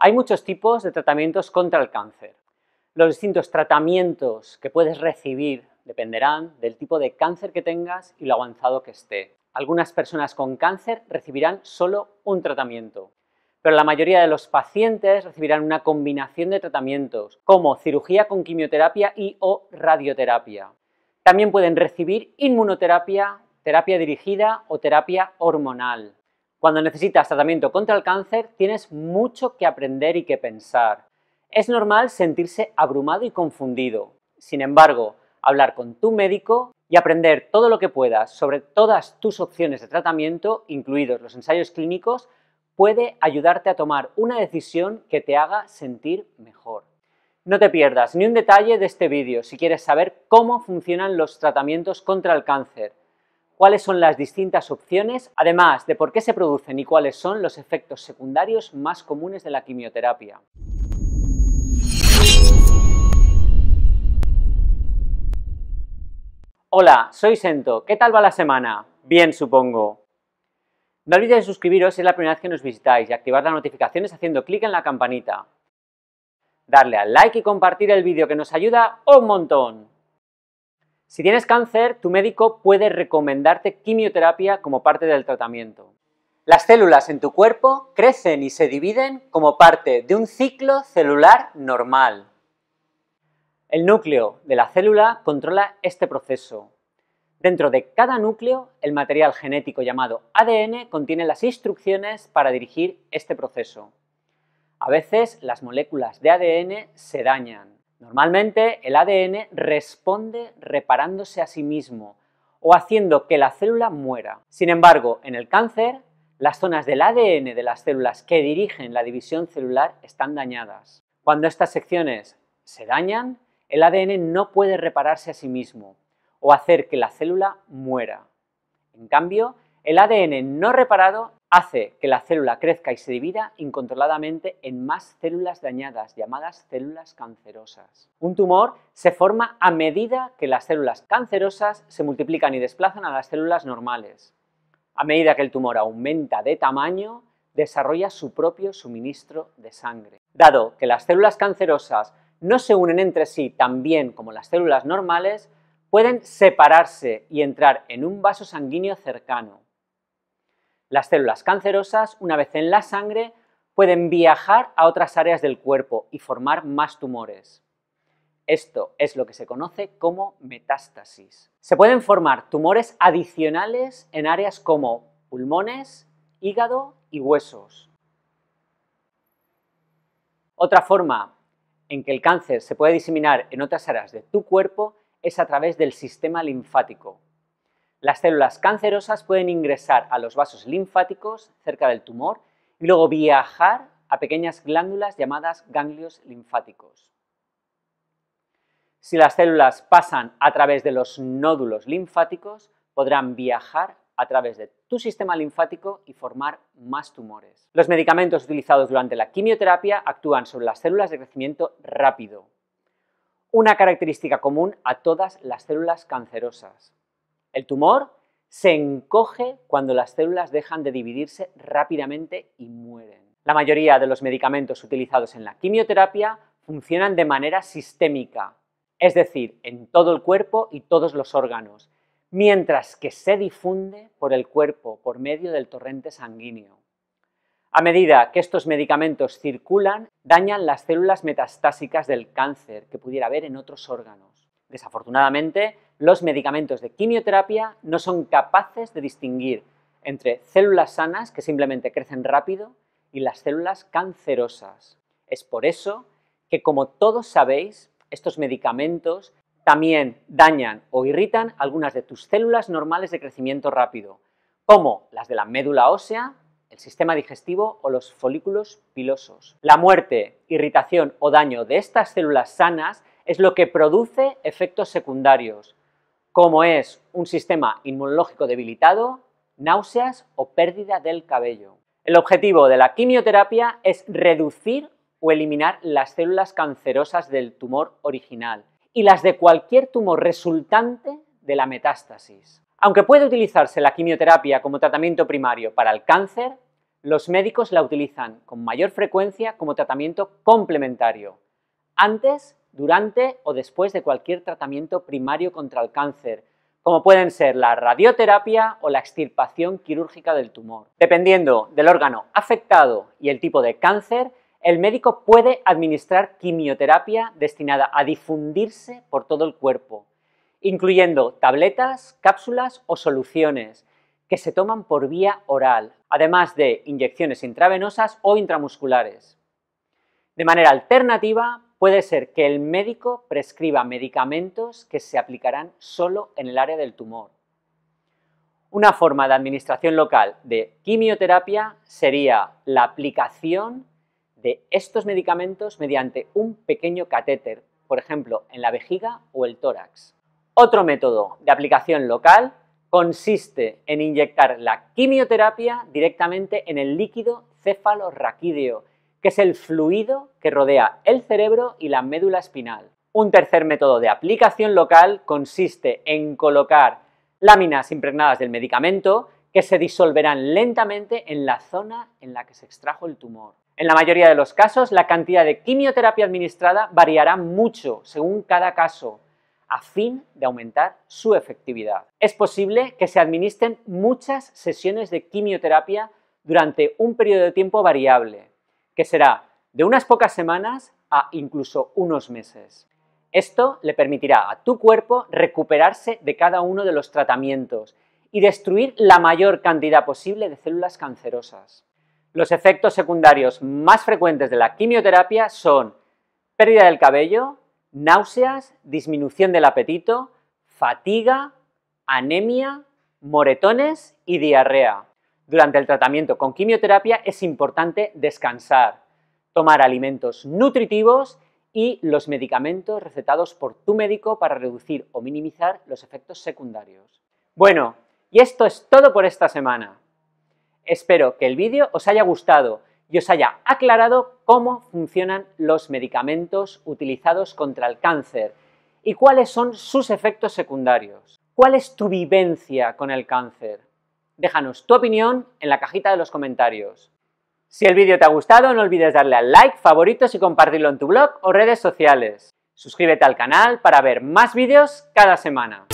Hay muchos tipos de tratamientos contra el cáncer. Los distintos tratamientos que puedes recibir dependerán del tipo de cáncer que tengas y lo avanzado que esté. Algunas personas con cáncer recibirán solo un tratamiento, pero la mayoría de los pacientes recibirán una combinación de tratamientos, como cirugía con quimioterapia y o radioterapia. También pueden recibir inmunoterapia, terapia dirigida o terapia hormonal. Cuando necesitas tratamiento contra el cáncer, tienes mucho que aprender y que pensar. Es normal sentirse abrumado y confundido. Sin embargo, hablar con tu médico y aprender todo lo que puedas sobre todas tus opciones de tratamiento, incluidos los ensayos clínicos, puede ayudarte a tomar una decisión que te haga sentir mejor. No te pierdas ni un detalle de este vídeo si quieres saber cómo funcionan los tratamientos contra el cáncer cuáles son las distintas opciones, además de por qué se producen y cuáles son los efectos secundarios más comunes de la quimioterapia. Hola, soy Sento. ¿Qué tal va la semana? Bien, supongo. No olvidéis suscribiros si es la primera vez que nos visitáis y activar las notificaciones haciendo clic en la campanita. Darle al like y compartir el vídeo que nos ayuda un montón. Si tienes cáncer, tu médico puede recomendarte quimioterapia como parte del tratamiento. Las células en tu cuerpo crecen y se dividen como parte de un ciclo celular normal. El núcleo de la célula controla este proceso. Dentro de cada núcleo, el material genético llamado ADN contiene las instrucciones para dirigir este proceso. A veces las moléculas de ADN se dañan. Normalmente el ADN responde reparándose a sí mismo o haciendo que la célula muera. Sin embargo, en el cáncer, las zonas del ADN de las células que dirigen la división celular están dañadas. Cuando estas secciones se dañan, el ADN no puede repararse a sí mismo o hacer que la célula muera. En cambio, el ADN no reparado hace que la célula crezca y se divida incontroladamente en más células dañadas, llamadas células cancerosas. Un tumor se forma a medida que las células cancerosas se multiplican y desplazan a las células normales. A medida que el tumor aumenta de tamaño, desarrolla su propio suministro de sangre. Dado que las células cancerosas no se unen entre sí tan bien como las células normales, pueden separarse y entrar en un vaso sanguíneo cercano. Las células cancerosas, una vez en la sangre, pueden viajar a otras áreas del cuerpo y formar más tumores. Esto es lo que se conoce como metástasis. Se pueden formar tumores adicionales en áreas como pulmones, hígado y huesos. Otra forma en que el cáncer se puede diseminar en otras áreas de tu cuerpo es a través del sistema linfático, las células cancerosas pueden ingresar a los vasos linfáticos cerca del tumor y luego viajar a pequeñas glándulas llamadas ganglios linfáticos. Si las células pasan a través de los nódulos linfáticos, podrán viajar a través de tu sistema linfático y formar más tumores. Los medicamentos utilizados durante la quimioterapia actúan sobre las células de crecimiento rápido, una característica común a todas las células cancerosas. El tumor se encoge cuando las células dejan de dividirse rápidamente y mueren. La mayoría de los medicamentos utilizados en la quimioterapia funcionan de manera sistémica, es decir, en todo el cuerpo y todos los órganos, mientras que se difunde por el cuerpo por medio del torrente sanguíneo. A medida que estos medicamentos circulan, dañan las células metastásicas del cáncer que pudiera haber en otros órganos. Desafortunadamente, los medicamentos de quimioterapia no son capaces de distinguir entre células sanas que simplemente crecen rápido y las células cancerosas. Es por eso que, como todos sabéis, estos medicamentos también dañan o irritan algunas de tus células normales de crecimiento rápido, como las de la médula ósea, el sistema digestivo o los folículos pilosos. La muerte, irritación o daño de estas células sanas es lo que produce efectos secundarios, como es un sistema inmunológico debilitado, náuseas o pérdida del cabello. El objetivo de la quimioterapia es reducir o eliminar las células cancerosas del tumor original y las de cualquier tumor resultante de la metástasis. Aunque puede utilizarse la quimioterapia como tratamiento primario para el cáncer, los médicos la utilizan con mayor frecuencia como tratamiento complementario, antes durante o después de cualquier tratamiento primario contra el cáncer, como pueden ser la radioterapia o la extirpación quirúrgica del tumor. Dependiendo del órgano afectado y el tipo de cáncer, el médico puede administrar quimioterapia destinada a difundirse por todo el cuerpo, incluyendo tabletas, cápsulas o soluciones que se toman por vía oral, además de inyecciones intravenosas o intramusculares. De manera alternativa, Puede ser que el médico prescriba medicamentos que se aplicarán solo en el área del tumor. Una forma de administración local de quimioterapia sería la aplicación de estos medicamentos mediante un pequeño catéter, por ejemplo, en la vejiga o el tórax. Otro método de aplicación local consiste en inyectar la quimioterapia directamente en el líquido cefalorraquídeo, que es el fluido que rodea el cerebro y la médula espinal. Un tercer método de aplicación local consiste en colocar láminas impregnadas del medicamento que se disolverán lentamente en la zona en la que se extrajo el tumor. En la mayoría de los casos, la cantidad de quimioterapia administrada variará mucho según cada caso, a fin de aumentar su efectividad. Es posible que se administren muchas sesiones de quimioterapia durante un periodo de tiempo variable que será de unas pocas semanas a incluso unos meses. Esto le permitirá a tu cuerpo recuperarse de cada uno de los tratamientos y destruir la mayor cantidad posible de células cancerosas. Los efectos secundarios más frecuentes de la quimioterapia son pérdida del cabello, náuseas, disminución del apetito, fatiga, anemia, moretones y diarrea. Durante el tratamiento con quimioterapia es importante descansar, tomar alimentos nutritivos y los medicamentos recetados por tu médico para reducir o minimizar los efectos secundarios. Bueno, y esto es todo por esta semana. Espero que el vídeo os haya gustado y os haya aclarado cómo funcionan los medicamentos utilizados contra el cáncer y cuáles son sus efectos secundarios. ¿Cuál es tu vivencia con el cáncer? déjanos tu opinión en la cajita de los comentarios. Si el vídeo te ha gustado, no olvides darle al like, favoritos y compartirlo en tu blog o redes sociales. Suscríbete al canal para ver más vídeos cada semana.